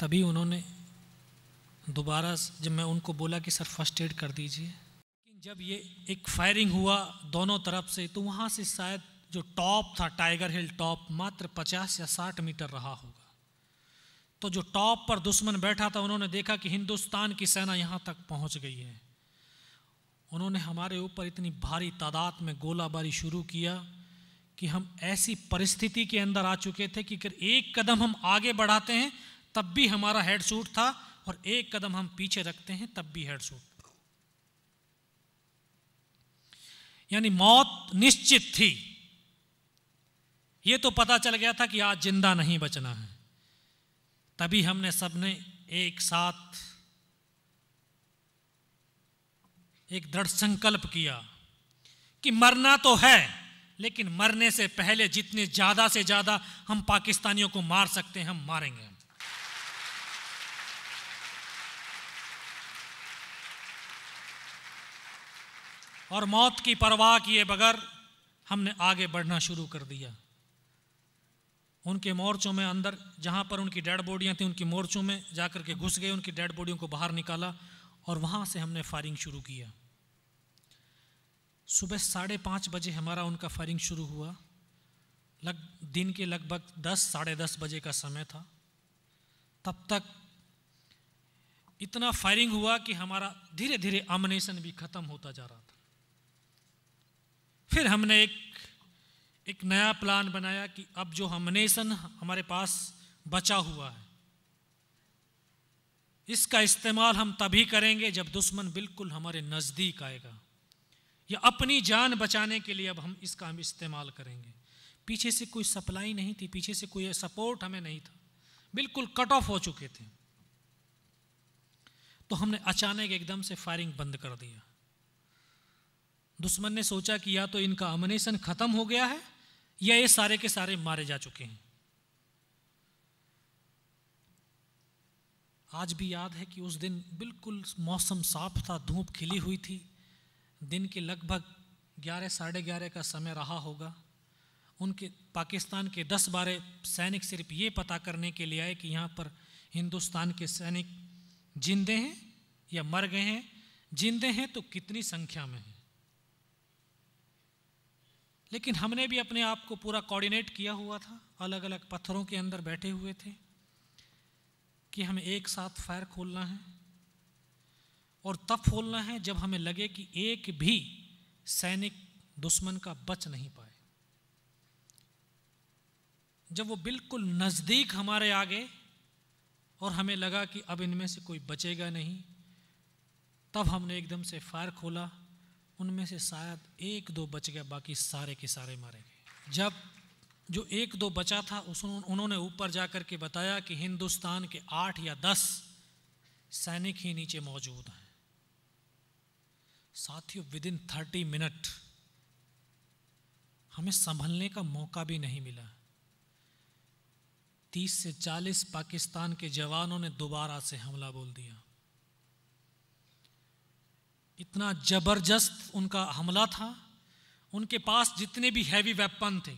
तभी उन्होंने दोबारा जब मैं उनको बोला कि सर फर्स्ट एड कर दीजिए जब ये एक फायरिंग हुआ दोनों तरफ से तो वहाँ से शायद जो टॉप था टाइगर हिल टॉप मात्र पचास या साठ मीटर रहा होगा तो जो टॉप पर दुश्मन बैठा था उन्होंने देखा कि हिंदुस्तान की सेना यहाँ तक पहुँच गई है उन्होंने हमारे ऊपर इतनी भारी तादाद में गोलाबारी शुरू किया कि हम ऐसी परिस्थिति के अंदर आ चुके थे कि अगर एक कदम हम आगे बढ़ाते हैं तब भी हमारा हेड सूट था और एक कदम हम पीछे रखते हैं तब भी हेड सूट यानी मौत निश्चित थी यह तो पता चल गया था कि आज जिंदा नहीं बचना है तभी हमने सबने एक साथ एक दृढ़ संकल्प किया कि मरना तो है लेकिन मरने से पहले जितने ज़्यादा से ज़्यादा हम पाकिस्तानियों को मार सकते हैं हम मारेंगे और मौत की परवाह किए बगैर हमने आगे बढ़ना शुरू कर दिया उनके मोर्चों में अंदर जहाँ पर उनकी डेड बॉडियां थी उनकी मोर्चों में जाकर के घुस गए उनकी डेड बॉडियों को बाहर निकाला और वहाँ से हमने फायरिंग शुरू किया सुबह साढ़े पाँच बजे हमारा उनका फायरिंग शुरू हुआ लग दिन के लगभग दस साढ़े दस बजे का समय था तब तक इतना फायरिंग हुआ कि हमारा धीरे धीरे अमनेशन भी ख़त्म होता जा रहा था फिर हमने एक एक नया प्लान बनाया कि अब जो हम नेशन हमारे पास बचा हुआ है इसका इस्तेमाल हम तभी करेंगे जब दुश्मन बिल्कुल हमारे नज़दीक आएगा या अपनी जान बचाने के लिए अब हम इसका हम इस्तेमाल करेंगे पीछे से कोई सप्लाई नहीं थी पीछे से कोई सपोर्ट हमें नहीं था बिल्कुल कट ऑफ हो चुके थे तो हमने अचानक एकदम से फायरिंग बंद कर दिया दुश्मन ने सोचा कि या तो इनका अमनेशन खत्म हो गया है या ये सारे के सारे मारे जा चुके हैं आज भी याद है कि उस दिन बिल्कुल मौसम साफ था धूप खिली हुई थी दिन के लगभग ग्यारह साढ़े ग्यारह का समय रहा होगा उनके पाकिस्तान के दस बारह सैनिक सिर्फ ये पता करने के लिए आए कि यहाँ पर हिंदुस्तान के सैनिक जिंदे हैं या मर गए हैं जिंदे हैं तो कितनी संख्या में हैं लेकिन हमने भी अपने आप को पूरा कोऑर्डिनेट किया हुआ था अलग अलग पत्थरों के अंदर बैठे हुए थे कि हमें एक साथ फायर खोलना है और तब खोलना है जब हमें लगे कि एक भी सैनिक दुश्मन का बच नहीं पाए जब वो बिल्कुल नज़दीक हमारे आगे और हमें लगा कि अब इनमें से कोई बचेगा नहीं तब हमने एकदम से फायर खोला उनमें से शायद एक दो बच गया बाकी सारे के सारे मारे गए जब जो एक दो बचा था उस उन्होंने ऊपर जाकर के बताया कि हिंदुस्तान के आठ या दस सैनिक ही नीचे मौजूद हैं साथियों विद इन थर्टी मिनट हमें संभलने का मौका भी नहीं मिला तीस से चालीस पाकिस्तान के जवानों ने दोबारा से हमला बोल दिया इतना ज़बरदस्त उनका हमला था उनके पास जितने भी हैवी वेपन थे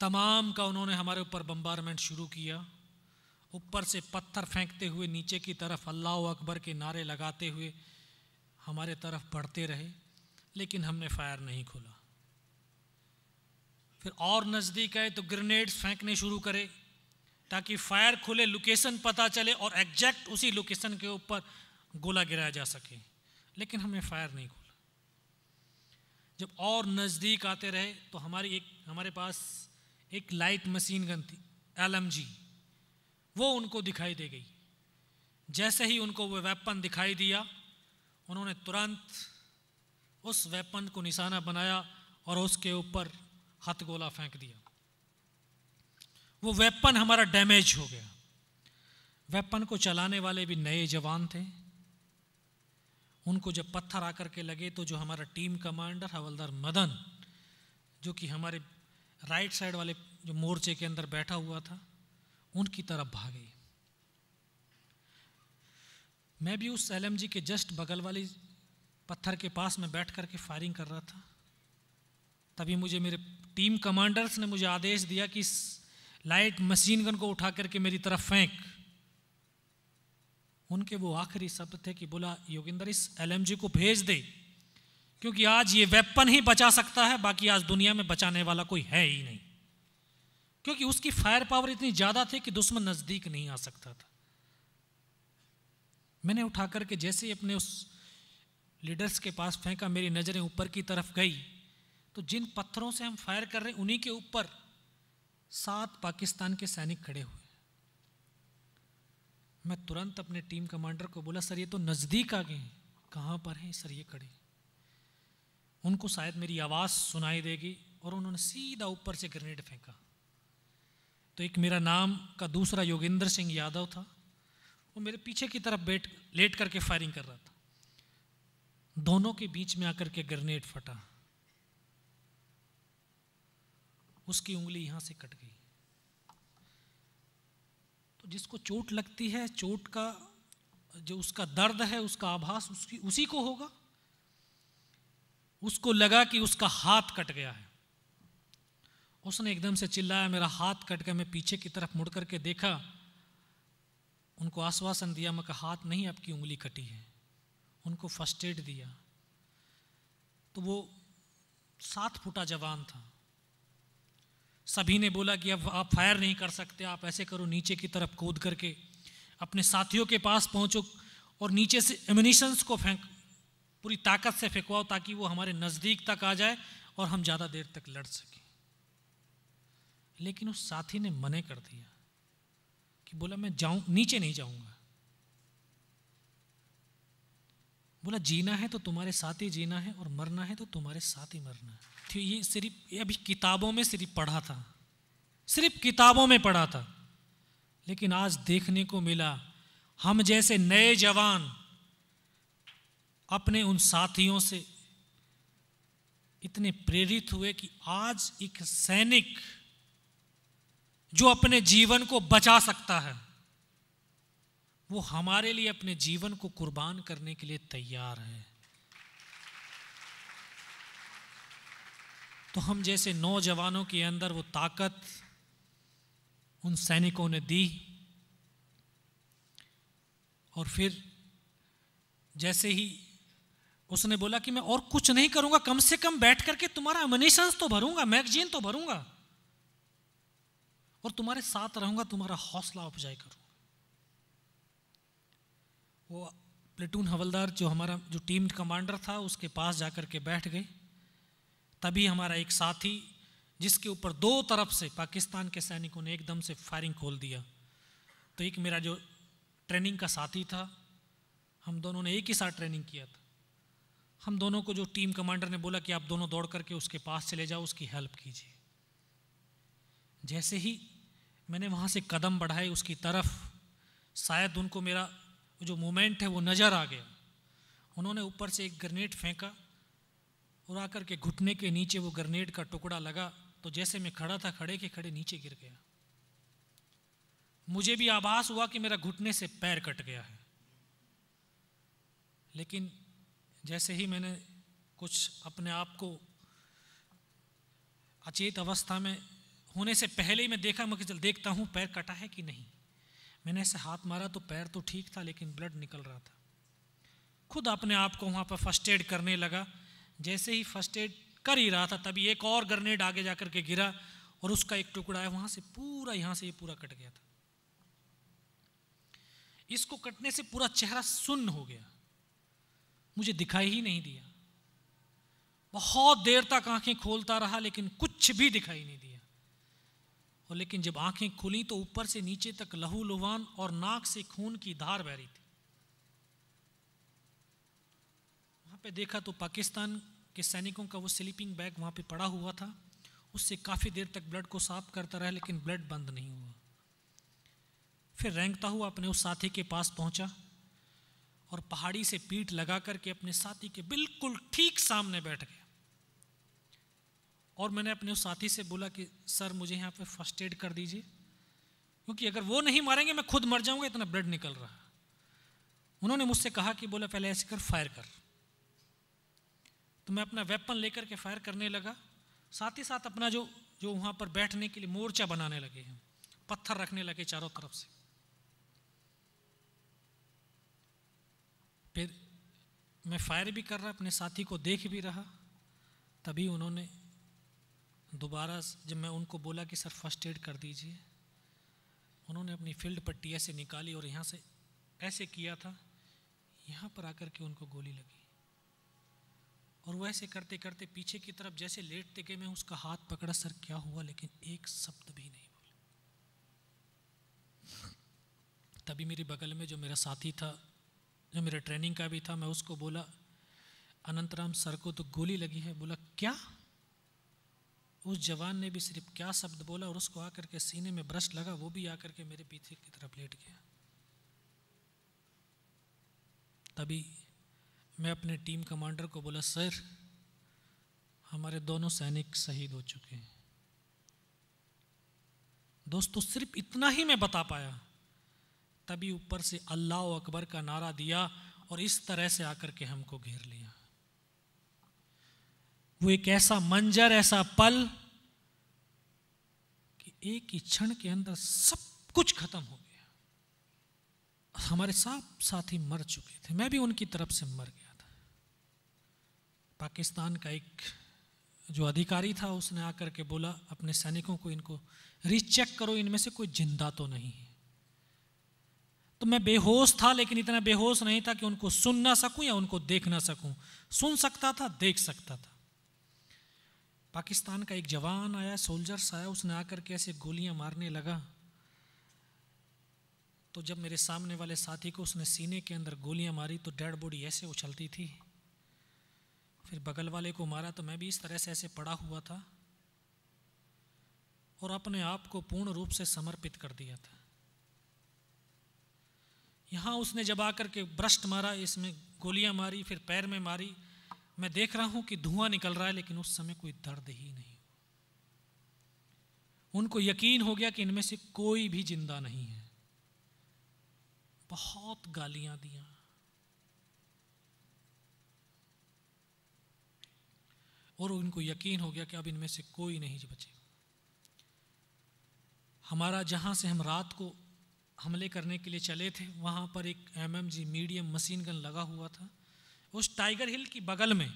तमाम का उन्होंने हमारे ऊपर बम्बारमेंट शुरू किया ऊपर से पत्थर फेंकते हुए नीचे की तरफ अल्लाह अकबर के नारे लगाते हुए हमारे तरफ बढ़ते रहे लेकिन हमने फायर नहीं खोला फिर और नज़दीक आए तो ग्रेनेड्स फेंकने शुरू करे ताकि फायर खुले लोकेशन पता चले और एग्जैक्ट उसी लोकेशन के ऊपर गोला गिराया जा सके लेकिन हमने फायर नहीं खोला जब और नज़दीक आते रहे तो हमारी एक हमारे पास एक लाइट मशीन गन थी एल वो उनको दिखाई दे गई जैसे ही उनको वो वेपन दिखाई दिया उन्होंने तुरंत उस वेपन को निशाना बनाया और उसके ऊपर हथ गोला फेंक दिया वो वेपन हमारा डैमेज हो गया वेपन को चलाने वाले भी नए जवान थे उनको जब पत्थर आकर के लगे तो जो हमारा टीम कमांडर हवलदार मदन जो कि हमारे राइट साइड वाले जो मोर्चे के अंदर बैठा हुआ था उनकी तरफ भागे मैं भी उस एल के जस्ट बगल वाली पत्थर के पास में बैठ करके फायरिंग कर रहा था तभी मुझे मेरे टीम कमांडर्स ने मुझे आदेश दिया कि लाइट मशीन गन को उठा करके मेरी तरफ फेंक उनके वो आखिरी शब्द थे कि बोला योगिंदर इस एलएमजी को भेज दे क्योंकि आज ये वेपन ही बचा सकता है बाकी आज दुनिया में बचाने वाला कोई है ही नहीं क्योंकि उसकी फायर पावर इतनी ज़्यादा थी कि दुश्मन नज़दीक नहीं आ सकता था मैंने उठा करके जैसे ही अपने उस लीडर्स के पास फेंका मेरी नज़रें ऊपर की तरफ गई तो जिन पत्थरों से हम फायर कर रहे उन्हीं के ऊपर सात पाकिस्तान के सैनिक खड़े हुए मैं तुरंत अपने टीम कमांडर को बोला सर ये तो नज़दीक आ गए हैं कहाँ पर हैं सर ये खड़े उनको शायद मेरी आवाज़ सुनाई देगी और उन्होंने सीधा ऊपर से ग्रेनेड फेंका तो एक मेरा नाम का दूसरा योगेंद्र सिंह यादव था वो मेरे पीछे की तरफ बैठ लेट करके फायरिंग कर रहा था दोनों के बीच में आकर के ग्रेनेड फटा उसकी उंगली यहाँ से कट गई जिसको चोट लगती है चोट का जो उसका दर्द है उसका आभास उसकी उसी को होगा उसको लगा कि उसका हाथ कट गया है उसने एकदम से चिल्लाया मेरा हाथ कट गया मैं पीछे की तरफ मुड़ करके देखा उनको आश्वासन दिया मैं कहा हाथ नहीं आपकी उंगली कटी है उनको फर्स्ट एड दिया तो वो सात फुटा जवान था सभी ने बोला कि अब आप फायर नहीं कर सकते आप ऐसे करो नीचे की तरफ कूद करके अपने साथियों के पास पहुंचो और नीचे से एमिनेशंस को फेंक पूरी ताकत से फेंकवाओ ताकि वो हमारे नज़दीक तक आ जाए और हम ज़्यादा देर तक लड़ सकें लेकिन उस साथी ने मने कर दिया कि बोला मैं जाऊं नीचे नहीं जाऊंगा बोला जीना है तो तुम्हारे साथ ही जीना है और मरना है तो तुम्हारे साथ ही मरना है ये सिर्फ ये अभी किताबों में सिर्फ पढ़ा था सिर्फ किताबों में पढ़ा था लेकिन आज देखने को मिला हम जैसे नए जवान अपने उन साथियों से इतने प्रेरित हुए कि आज एक सैनिक जो अपने जीवन को बचा सकता है वो हमारे लिए अपने जीवन को कुर्बान करने के लिए तैयार है तो हम जैसे नौजवानों के अंदर वो ताकत उन सैनिकों ने दी और फिर जैसे ही उसने बोला कि मैं और कुछ नहीं करूंगा कम से कम बैठ करके तुम्हारा अमनेशंस तो भरूंगा मैगजीन तो भरूंगा और तुम्हारे साथ रहूंगा तुम्हारा हौसला अफजाई करूंगा वो प्लेटून हवलदार जो हमारा जो टीम कमांडर था उसके पास जाकर के बैठ गए तभी हमारा एक साथी जिसके ऊपर दो तरफ से पाकिस्तान के सैनिकों ने एकदम से फायरिंग खोल दिया तो एक मेरा जो ट्रेनिंग का साथी था हम दोनों ने एक ही साथ ट्रेनिंग किया था हम दोनों को जो टीम कमांडर ने बोला कि आप दोनों दौड़ करके उसके पास चले जाओ उसकी हेल्प कीजिए जैसे ही मैंने वहाँ से कदम बढ़ाए उसकी तरफ शायद उनको मेरा जो मोमेंट है वो नज़र आ गया उन्होंने ऊपर से एक ग्रेनेड फेंका और आकर के घुटने के नीचे वो ग्रनेड का टुकड़ा लगा तो जैसे मैं खड़ा था खड़े के खड़े नीचे गिर गया मुझे भी आभास हुआ कि मेरा घुटने से पैर कट गया है लेकिन जैसे ही मैंने कुछ अपने आप को अचेत अवस्था में होने से पहले ही मैं देखा मैं चल देखता हूँ पैर कटा है कि नहीं मैंने ऐसे हाथ मारा तो पैर तो ठीक था लेकिन ब्लड निकल रहा था खुद अपने आप को वहाँ पर फर्स्ट एड करने लगा जैसे ही फर्स्ट एड कर ही रहा था तभी एक और ग्रनेड आगे जा करके गिरा और उसका एक टुकड़ा है वहां से पूरा यहां से ये पूरा कट गया था इसको कटने से पूरा चेहरा सुन्न हो गया मुझे दिखाई ही नहीं दिया बहुत देर तक आंखें खोलता रहा लेकिन कुछ भी दिखाई नहीं दिया और लेकिन जब आंखें खुली तो ऊपर से नीचे तक लहू लुहान और नाक से खून की धार बह रही थी पे देखा तो पाकिस्तान के सैनिकों का वो स्लीपिंग बैग वहाँ पे पड़ा हुआ था उससे काफ़ी देर तक ब्लड को साफ करता रहा लेकिन ब्लड बंद नहीं हुआ फिर रेंगता हुआ अपने उस साथी के पास पहुँचा और पहाड़ी से पीठ लगा करके अपने साथी के बिल्कुल ठीक सामने बैठ गया और मैंने अपने उस साथी से बोला कि सर मुझे यहाँ पे फर्स्ट एड कर दीजिए क्योंकि अगर वो नहीं मारेंगे मैं खुद मर जाऊँगा इतना ब्लड निकल रहा उन्होंने मुझसे कहा कि बोला पहले ऐसे कर फायर कर तो मैं अपना वेपन लेकर के फायर करने लगा साथ ही साथ अपना जो जो वहाँ पर बैठने के लिए मोर्चा बनाने लगे हैं पत्थर रखने लगे चारों तरफ से फिर मैं फायर भी कर रहा अपने साथी को देख भी रहा तभी उन्होंने दोबारा जब मैं उनको बोला कि सर फर्स्ट एड कर दीजिए उन्होंने अपनी फील्ड पट्टी ऐसे निकाली और यहाँ से ऐसे किया था यहाँ पर आकर के उनको गोली लगी और वो ऐसे करते करते पीछे की तरफ जैसे लेटते गए मैं उसका हाथ पकड़ा सर क्या हुआ लेकिन एक शब्द भी नहीं बोला तभी मेरे बगल में जो मेरा साथी था जो मेरा ट्रेनिंग का भी था मैं उसको बोला राम सर को तो गोली लगी है बोला क्या उस जवान ने भी सिर्फ क्या शब्द बोला और उसको आकर के सीने में ब्रश लगा वो भी आकर के मेरे पीछे की तरफ लेट गया तभी मैं अपने टीम कमांडर को बोला सर हमारे दोनों सैनिक शहीद हो चुके हैं दोस्तों सिर्फ इतना ही मैं बता पाया तभी ऊपर से अल्लाह अकबर का नारा दिया और इस तरह से आकर के हमको घेर लिया वो एक ऐसा मंजर ऐसा पल कि एक ही क्षण के अंदर सब कुछ खत्म हो गया हमारे सब साथी मर चुके थे मैं भी उनकी तरफ से मर गया पाकिस्तान का एक जो अधिकारी था उसने आकर के बोला अपने सैनिकों को इनको रीचेक करो इनमें से कोई जिंदा तो नहीं है तो मैं बेहोश था लेकिन इतना बेहोश नहीं था कि उनको सुन ना सकूं या उनको देख ना सकूं सुन सकता था देख सकता था पाकिस्तान का एक जवान आया सोल्जर्स आया उसने आकर के ऐसे गोलियां मारने लगा तो जब मेरे सामने वाले साथी को उसने सीने के अंदर गोलियां मारी तो डेड बॉडी ऐसे उछलती थी फिर बगल वाले को मारा तो मैं भी इस तरह से ऐसे पड़ा हुआ था और अपने आप को पूर्ण रूप से समर्पित कर दिया था यहाँ उसने जब आकर के ब्रश्ट मारा इसमें गोलियां मारी फिर पैर में मारी मैं देख रहा हूं कि धुआं निकल रहा है लेकिन उस समय कोई दर्द ही नहीं उनको यकीन हो गया कि इनमें से कोई भी जिंदा नहीं है बहुत गालियां दिया और उनको यकीन हो गया कि अब इनमें से कोई नहीं बचे हमारा जहां से हम रात को हमले करने के लिए चले थे वहां पर एक M M G medium machine gun लगा हुआ था उस टाइगर हिल की बगल में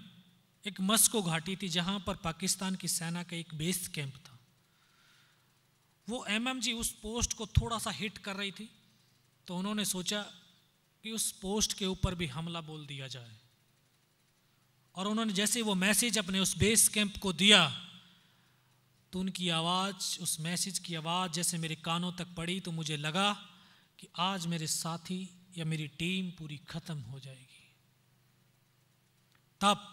एक मस्को घाटी थी जहां पर पाकिस्तान की सेना का एक बेस कैंप था वो एमएमजी उस पोस्ट को थोड़ा सा हिट कर रही थी तो उन्होंने सोचा कि उस पोस्ट के ऊपर भी हमला बोल दिया जाए और उन्होंने जैसे वो मैसेज अपने उस बेस कैंप को दिया तो उनकी आवाज़ उस मैसेज की आवाज़ जैसे मेरे कानों तक पड़ी तो मुझे लगा कि आज मेरे साथी या मेरी टीम पूरी ख़त्म हो जाएगी तब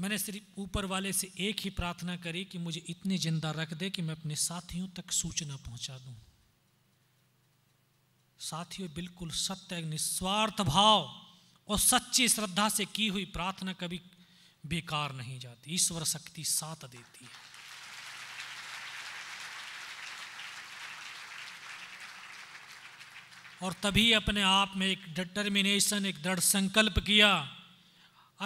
मैंने सिर्फ ऊपर वाले से एक ही प्रार्थना करी कि मुझे इतनी जिंदा रख दे कि मैं अपने साथियों तक सूचना पहुंचा दूं साथियों बिल्कुल सत्य निस्वार्थ भाव और सच्ची श्रद्धा से की हुई प्रार्थना कभी बेकार नहीं जाती ईश्वर शक्ति साथ देती है और तभी अपने आप में एक डिटर्मिनेशन एक दृढ़ संकल्प किया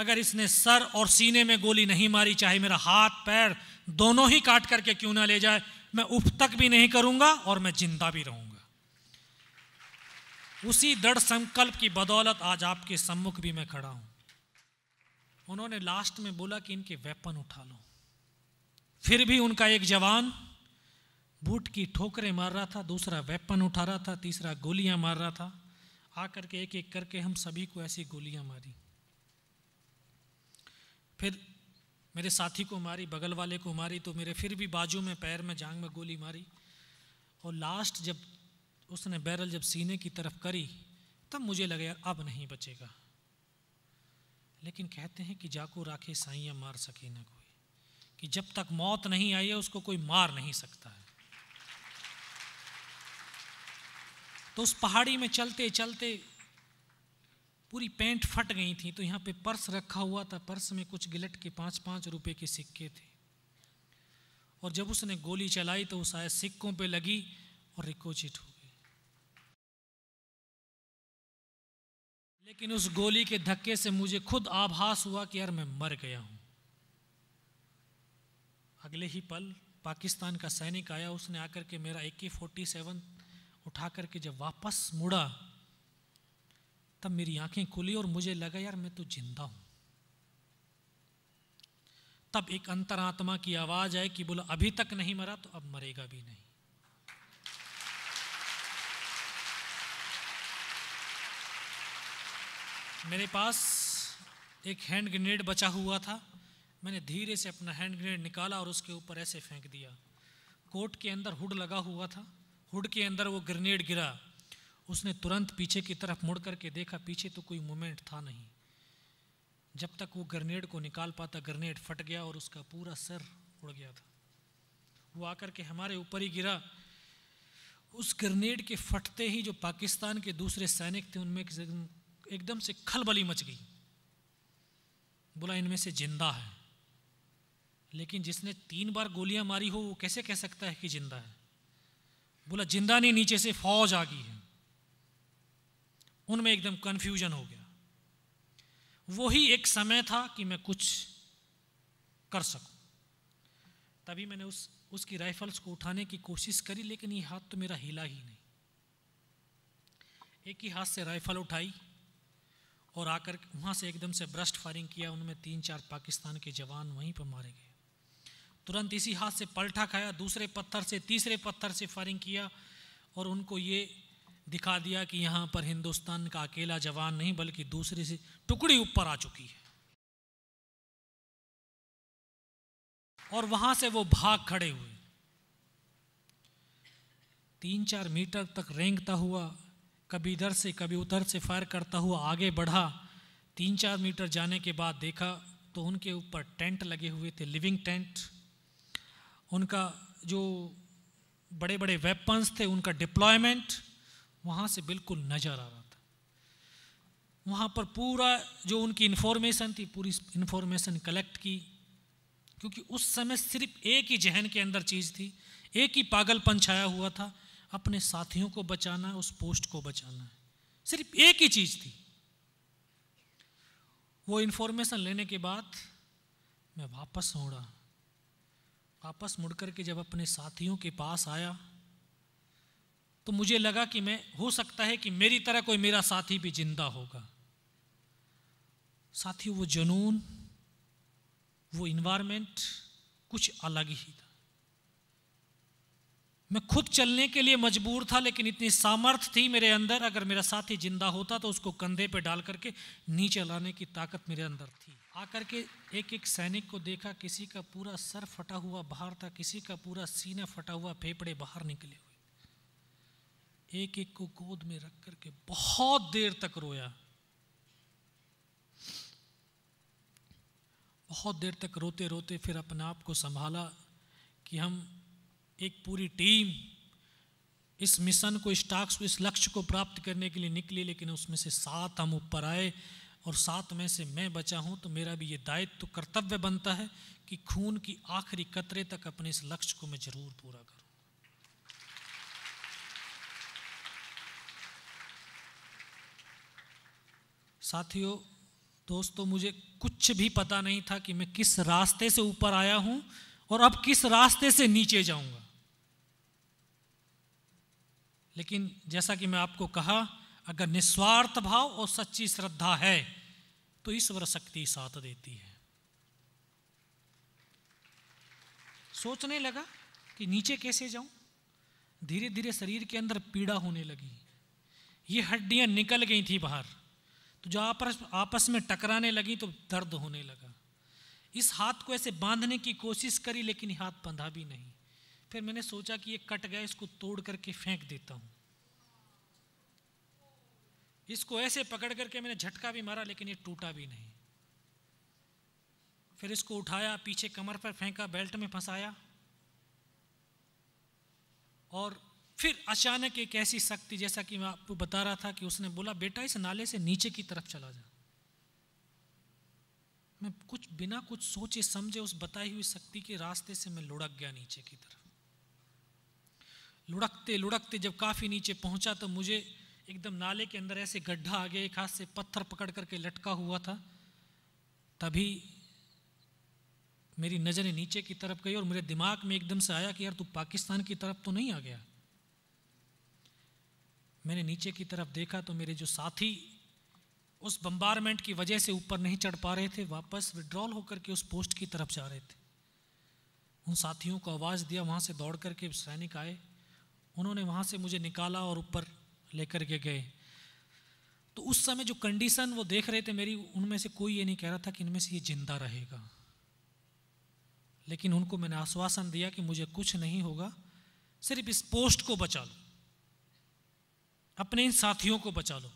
अगर इसने सर और सीने में गोली नहीं मारी चाहे मेरा हाथ पैर दोनों ही काट करके क्यों ना ले जाए मैं उफ तक भी नहीं करूंगा और मैं जिंदा भी रहूंगा उसी दृढ़ संकल्प की बदौलत आज आपके सम्मुख भी मैं खड़ा हूं उन्होंने लास्ट में बोला कि इनके वेपन उठा लो फिर भी उनका एक जवान बूट की ठोकरें मार रहा था दूसरा वेपन उठा रहा था तीसरा गोलियां मार रहा था आकर के एक एक करके हम सभी को ऐसी गोलियां मारी फिर मेरे साथी को मारी बगल वाले को मारी तो मेरे फिर भी बाजू में पैर में जांग में गोली मारी और लास्ट जब उसने बैरल जब सीने की तरफ करी तब मुझे लगे यार अब नहीं बचेगा लेकिन कहते हैं कि जाको राखे साइया मार सके ना कोई कि जब तक मौत नहीं आई है उसको कोई मार नहीं सकता है तो उस पहाड़ी में चलते चलते पूरी पेंट फट गई थी तो यहाँ पे पर्स रखा हुआ था पर्स में कुछ गिलट के पाँच पाँच रुपए के सिक्के थे और जब उसने गोली चलाई तो उस आए सिक्कों पे लगी और रिकोचिट हुआ लेकिन उस गोली के धक्के से मुझे खुद आभास हुआ कि यार मैं मर गया हूं अगले ही पल पाकिस्तान का सैनिक आया उसने आकर के मेरा ए के फोर्टी सेवन उठा करके जब वापस मुड़ा तब मेरी आंखें खुली और मुझे लगा यार मैं तो जिंदा हूं तब एक अंतरात्मा की आवाज़ आई कि बोला अभी तक नहीं मरा तो अब मरेगा भी नहीं मेरे पास एक हैंड ग्रेनेड बचा हुआ था मैंने धीरे से अपना हैंड ग्रेनेड निकाला और उसके ऊपर ऐसे फेंक दिया कोट के अंदर हुड लगा हुआ था हुड के अंदर वो ग्रेनेड गिरा उसने तुरंत पीछे की तरफ मुड़ करके देखा पीछे तो कोई मोमेंट था नहीं जब तक वो ग्रेनेड को निकाल पाता ग्रेनेड फट गया और उसका पूरा सर उड़ गया था वो आकर के हमारे ऊपर ही गिरा उस ग्रेनेड के फटते ही जो पाकिस्तान के दूसरे सैनिक थे उनमें एक एकदम से खलबली मच गई बोला इनमें से जिंदा है लेकिन जिसने तीन बार गोलियां मारी हो वो कैसे कह सकता है कि जिंदा है बोला जिंदा नहीं नीचे से फौज आ गई है उनमें एकदम कंफ्यूजन हो गया वही एक समय था कि मैं कुछ कर सकूं तभी मैंने उस उसकी राइफल्स को उठाने की कोशिश करी लेकिन ये हाथ तो मेरा हिला ही नहीं एक ही हाथ से राइफल उठाई और आकर वहाँ से एकदम से ब्रस्ट फायरिंग किया उनमें तीन चार पाकिस्तान के जवान वहीं पर मारे गए तुरंत इसी हाथ से पलटा खाया दूसरे पत्थर से तीसरे पत्थर से फायरिंग किया और उनको ये दिखा दिया कि यहाँ पर हिंदुस्तान का अकेला जवान नहीं बल्कि दूसरी से टुकड़ी ऊपर आ चुकी है और वहां से वो भाग खड़े हुए तीन चार मीटर तक रेंगता हुआ कभी इधर से कभी उधर से फायर करता हुआ आगे बढ़ा तीन चार मीटर जाने के बाद देखा तो उनके ऊपर टेंट लगे हुए थे लिविंग टेंट उनका जो बड़े बड़े वेपन्स थे उनका डिप्लॉयमेंट वहाँ से बिल्कुल नज़र आ रहा था वहाँ पर पूरा जो उनकी इन्फॉर्मेशन थी पूरी इन्फॉर्मेशन कलेक्ट की क्योंकि उस समय सिर्फ एक ही जहन के अंदर चीज़ थी एक ही पागलपन छाया हुआ था अपने साथियों को बचाना है उस पोस्ट को बचाना है सिर्फ एक ही चीज़ थी वो इन्फॉर्मेशन लेने के बाद मैं वापस मुड़ा वापस मुड़ करके जब अपने साथियों के पास आया तो मुझे लगा कि मैं हो सकता है कि मेरी तरह कोई मेरा साथी भी जिंदा होगा साथियों वो जुनून वो इन्वायरमेंट कुछ अलग ही था मैं खुद चलने के लिए मजबूर था लेकिन इतनी सामर्थ्य थी मेरे अंदर अगर मेरा साथी जिंदा होता तो उसको कंधे पे डाल करके नीचे लाने की ताकत मेरे अंदर थी आकर के एक एक सैनिक को देखा किसी का पूरा सर फटा हुआ बाहर था किसी का पूरा सीना फटा हुआ फेफड़े बाहर निकले हुए एक एक को गोद में रख करके बहुत देर तक रोया बहुत देर तक रोते रोते फिर अपने आप को संभाला कि हम एक पूरी टीम इस मिशन को इस टास्क को इस लक्ष्य को प्राप्त करने के लिए निकली लेकिन उसमें से सात हम ऊपर आए और सात में से मैं बचा हूं तो मेरा भी ये दायित्व तो कर्तव्य बनता है कि खून की आखिरी कतरे तक अपने इस लक्ष्य को मैं जरूर पूरा करूं साथियों दोस्तों मुझे कुछ भी पता नहीं था कि मैं किस रास्ते से ऊपर आया हूं और अब किस रास्ते से नीचे जाऊंगा लेकिन जैसा कि मैं आपको कहा अगर निस्वार्थ भाव और सच्ची श्रद्धा है तो ईश्वर शक्ति साथ देती है सोचने लगा कि नीचे कैसे जाऊं धीरे धीरे शरीर के अंदर पीड़ा होने लगी ये हड्डियां निकल गई थी बाहर तो जो आपस आपस में टकराने लगी तो दर्द होने लगा इस हाथ को ऐसे बांधने की कोशिश करी लेकिन हाथ बंधा भी नहीं फिर मैंने सोचा कि ये कट गया इसको तोड़ करके फेंक देता हूँ इसको ऐसे पकड़ करके मैंने झटका भी मारा लेकिन ये टूटा भी नहीं फिर इसको उठाया पीछे कमर पर फेंका बेल्ट में फंसाया और फिर अचानक एक ऐसी शक्ति जैसा कि मैं आपको बता रहा था कि उसने बोला बेटा इस नाले से नीचे की तरफ चला जा मैं कुछ बिना कुछ सोचे समझे उस बताई हुई शक्ति के रास्ते से मैं लुढ़क गया नीचे की तरफ लुढ़कते लुढ़कते जब काफ़ी नीचे पहुंचा तो मुझे एकदम नाले के अंदर ऐसे गड्ढा आ गया एक हाथ से पत्थर पकड़ करके लटका हुआ था तभी मेरी नज़रें नीचे की तरफ गई और मेरे दिमाग में एकदम से आया कि यार तू पाकिस्तान की तरफ तो नहीं आ गया मैंने नीचे की तरफ देखा तो मेरे जो साथी उस बम्बारमेंट की वजह से ऊपर नहीं चढ़ पा रहे थे वापस विड्रॉल होकर के उस पोस्ट की तरफ जा रहे थे उन साथियों को आवाज़ दिया वहाँ से दौड़ करके सैनिक आए उन्होंने वहाँ से मुझे निकाला और ऊपर लेकर के गए तो उस समय जो कंडीशन वो देख रहे थे मेरी उनमें से कोई ये नहीं कह रहा था कि इनमें से ये जिंदा रहेगा लेकिन उनको मैंने आश्वासन दिया कि मुझे कुछ नहीं होगा सिर्फ इस पोस्ट को बचा लो अपने इन साथियों को बचा लो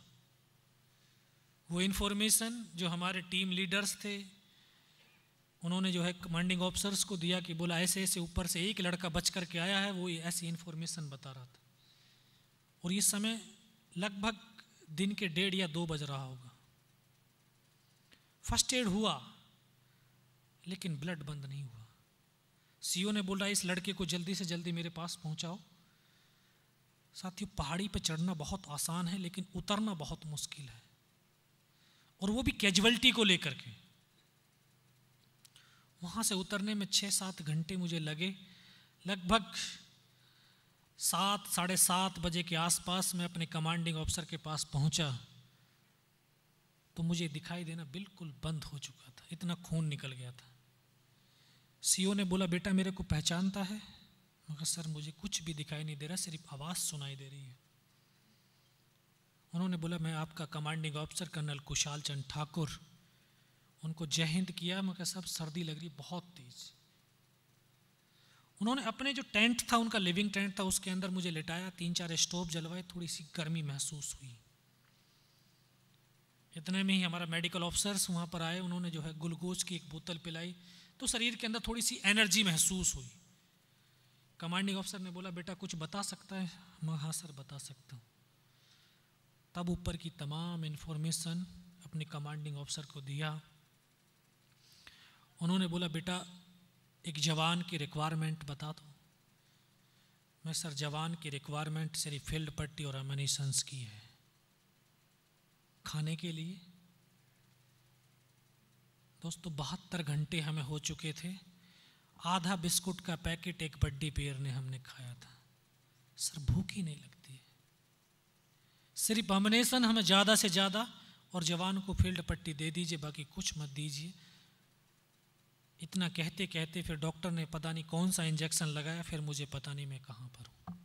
वो इन्फॉर्मेशन जो हमारे टीम लीडर्स थे उन्होंने जो है कमांडिंग ऑफिसर्स को दिया कि बोला ऐसे ऐसे ऊपर से एक लड़का बच कर के आया है वो ऐसी इन्फॉर्मेशन बता रहा था और इस समय लगभग दिन के डेढ़ या दो बज रहा होगा फर्स्ट एड हुआ लेकिन ब्लड बंद नहीं हुआ सीओ ने बोला इस लड़के को जल्दी से जल्दी मेरे पास पहुंचाओ साथियों पहाड़ी पर चढ़ना बहुत आसान है लेकिन उतरना बहुत मुश्किल है और वो भी कैजुअलिटी को लेकर के वहाँ से उतरने में छः सात घंटे मुझे लगे लगभग सात साढ़े सात बजे के आसपास मैं अपने कमांडिंग ऑफिसर के पास पहुँचा तो मुझे दिखाई देना बिल्कुल बंद हो चुका था इतना खून निकल गया था सीओ ने बोला बेटा मेरे को पहचानता है मगर सर मुझे कुछ भी दिखाई नहीं दे रहा सिर्फ आवाज़ सुनाई दे रही है उन्होंने बोला मैं आपका commanding officer colonel Kushal Chand Thakur उनको जय हिंद किया मैं सब सर्दी लग रही बहुत तेज उन्होंने अपने जो टेंट था उनका लिविंग टेंट था उसके अंदर मुझे लेटाया तीन चार स्टोव जलवाए थोड़ी सी गर्मी महसूस हुई इतने में ही हमारा मेडिकल ऑफिसर्स वहाँ पर आए उन्होंने जो है ग्लूकोज की एक बोतल पिलाई तो शरीर के अंदर थोड़ी सी एनर्जी महसूस हुई कमांडिंग ऑफिसर ने बोला बेटा कुछ बता सकता है मैं हाँ सर बता सकता हूँ तब ऊपर की तमाम इन्फॉर्मेशन अपने कमांडिंग ऑफिसर को दिया उन्होंने बोला बेटा एक जवान की रिक्वायरमेंट बता दो मैं सर जवान की रिक्वायरमेंट सिर्फ फील्ड पट्टी और अमनीसंस की है खाने के लिए दोस्तों बहत्तर घंटे हमें हो चुके थे आधा बिस्कुट का पैकेट एक बड्डी पेयर ने हमने खाया था सर भूख ही नहीं लगती है सिर्फ अमनेसन हमें ज़्यादा से ज़्यादा और जवान को फील्ड पट्टी दे दीजिए बाकी कुछ मत दीजिए इतना कहते कहते फिर डॉक्टर ने पता नहीं कौन सा इंजेक्शन लगाया फिर मुझे पता नहीं मैं कहाँ पर हूँ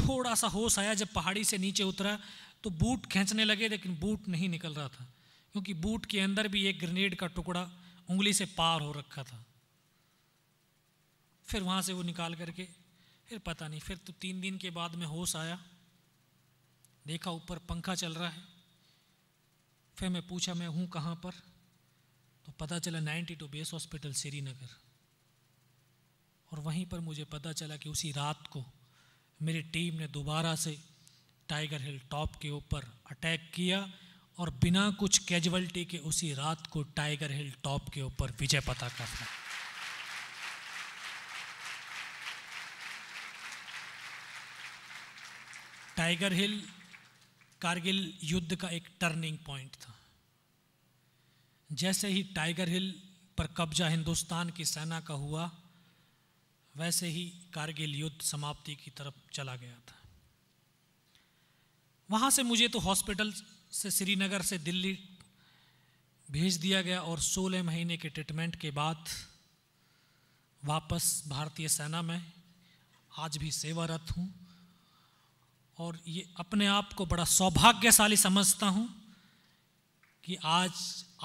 थोड़ा सा होश आया जब पहाड़ी से नीचे उतरा तो बूट खींचने लगे लेकिन बूट नहीं निकल रहा था क्योंकि बूट के अंदर भी एक ग्रेनेड का टुकड़ा उंगली से पार हो रखा था फिर वहाँ से वो निकाल करके फिर पता नहीं फिर तो तीन दिन के बाद में होश आया देखा ऊपर पंखा चल रहा है फिर मैं पूछा मैं हूँ कहाँ पर तो पता चला 92 टू बेस हॉस्पिटल श्रीनगर और वहीं पर मुझे पता चला कि उसी रात को मेरी टीम ने दोबारा से टाइगर हिल टॉप के ऊपर अटैक किया और बिना कुछ कैजुअल्टी के उसी रात को टाइगर हिल टॉप के ऊपर विजय पता करना टाइगर हिल कारगिल युद्ध का एक टर्निंग पॉइंट था जैसे ही टाइगर हिल पर कब्जा हिंदुस्तान की सेना का हुआ वैसे ही कारगिल युद्ध समाप्ति की तरफ चला गया था वहाँ से मुझे तो हॉस्पिटल से श्रीनगर से दिल्ली भेज दिया गया और 16 महीने के ट्रीटमेंट के बाद वापस भारतीय सेना में आज भी सेवारत हूँ और ये अपने आप को बड़ा सौभाग्यशाली समझता हूँ कि आज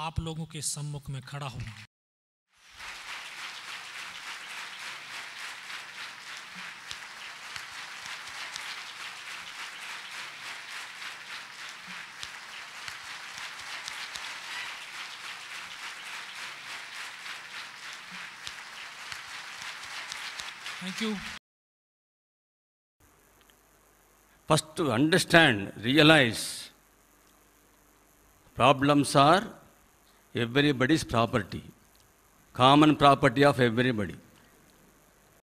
आप लोगों के सम्मुख में खड़ा हूँ Thank you. First, to understand, realize problems are everybody's property, common property of everybody.